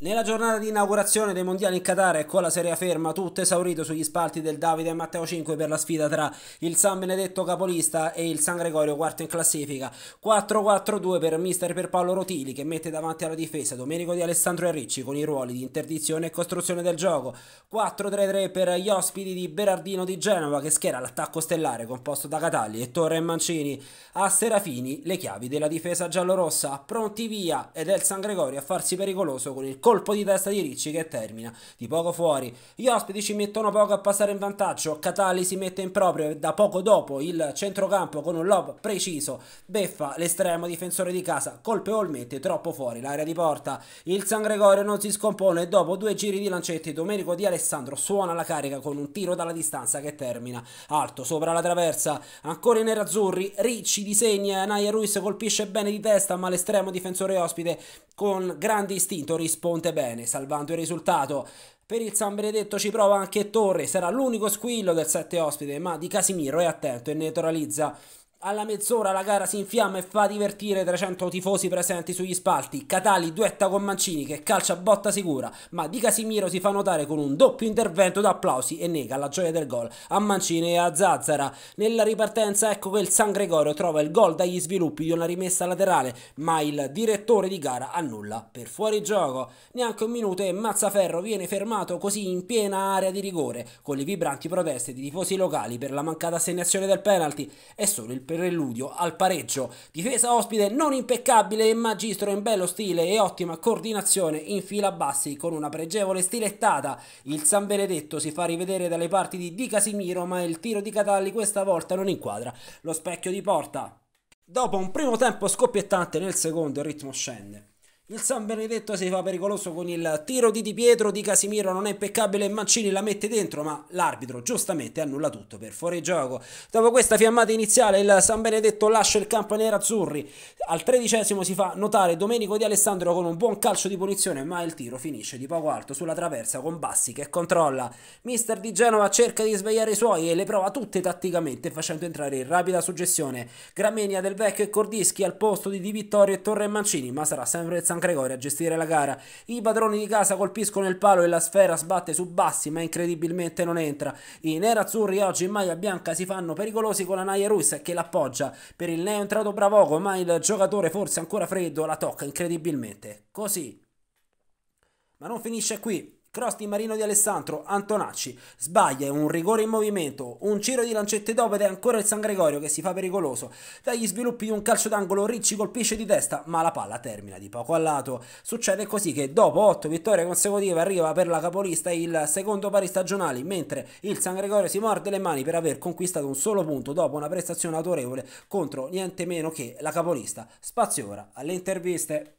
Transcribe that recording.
Nella giornata di inaugurazione dei mondiali in Qatar e con la serie ferma tutto esaurito sugli spalti del Davide e Matteo 5 per la sfida tra il San Benedetto capolista e il San Gregorio quarto in classifica 4-4-2 per mister per Paolo Rotili che mette davanti alla difesa Domenico Di Alessandro e Ricci con i ruoli di interdizione e costruzione del gioco 4-3-3 per gli ospiti di Berardino di Genova che schiera l'attacco stellare composto da Catalli e Torre e Mancini a Serafini le chiavi della difesa giallorossa pronti via ed è il San Gregorio a farsi pericoloso con il colpo di testa di Ricci che termina di poco fuori. Gli ospiti ci mettono poco a passare in vantaggio, Catali si mette in proprio e da poco dopo il centrocampo con un lob preciso, beffa l'estremo difensore di casa, colpevolmente troppo fuori l'area di porta. Il San Gregorio non si scompone e dopo due giri di lancetti Domenico Di Alessandro suona la carica con un tiro dalla distanza che termina alto sopra la traversa. Ancora i nerazzurri, Ricci disegna, e Naya Ruiz colpisce bene di testa ma l'estremo difensore ospite con grande istinto risponde bene, salvando il risultato. Per il San Benedetto ci prova anche Torre, sarà l'unico squillo del sette ospite, ma Di Casimiro è attento e neutralizza alla mezz'ora la gara si infiamma e fa divertire 300 tifosi presenti sugli spalti. Catali duetta con Mancini che calcia botta sicura, ma Di Casimiro si fa notare con un doppio intervento d'applausi e nega la gioia del gol a Mancini e a Zazzara. Nella ripartenza ecco che il San Gregorio trova il gol dagli sviluppi di una rimessa laterale, ma il direttore di gara annulla per fuori gioco. Neanche un minuto e Mazzaferro viene fermato così in piena area di rigore, con le vibranti proteste di tifosi locali per la mancata assegnazione del penalty. È solo il preludio al pareggio. Difesa ospite non impeccabile, Magistro in bello stile e ottima coordinazione in fila bassi con una pregevole stilettata. Il San Benedetto si fa rivedere dalle parti di Di Casimiro ma il tiro di Catalli questa volta non inquadra lo specchio di porta. Dopo un primo tempo scoppiettante nel secondo il ritmo scende. Il San Benedetto si fa pericoloso con il tiro di Di Pietro di Casimiro, non è impeccabile, Mancini la mette dentro ma l'arbitro giustamente annulla tutto per fuori gioco. Dopo questa fiammata iniziale il San Benedetto lascia il campo nero azzurri, al tredicesimo si fa notare Domenico Di Alessandro con un buon calcio di punizione ma il tiro finisce di poco alto sulla traversa con Bassi che controlla. Mister di Genova cerca di svegliare i suoi e le prova tutte tatticamente facendo entrare in rapida suggestione Gramenia del Vecchio e Cordischi al posto di Di Vittorio e Torre Mancini ma sarà sempre il San San Gregorio a gestire la gara. I padroni di casa colpiscono il palo e la sfera sbatte su Bassi, ma incredibilmente non entra. I nerazzurri oggi in maglia bianca si fanno pericolosi con la Naya Ruiz che l'appoggia. Per il neo è entrato Bravogo, ma il giocatore forse ancora freddo la tocca incredibilmente. Così. Ma non finisce qui. Cross Marino di Alessandro, Antonacci, sbaglia un rigore in movimento, un giro di lancette dopo ed è ancora il San Gregorio che si fa pericoloso. Dagli sviluppi di un calcio d'angolo Ricci colpisce di testa ma la palla termina di poco a lato. Succede così che dopo 8 vittorie consecutive arriva per la capolista il secondo pari stagionali mentre il San Gregorio si morde le mani per aver conquistato un solo punto dopo una prestazione autorevole contro niente meno che la capolista. Spazio ora alle interviste.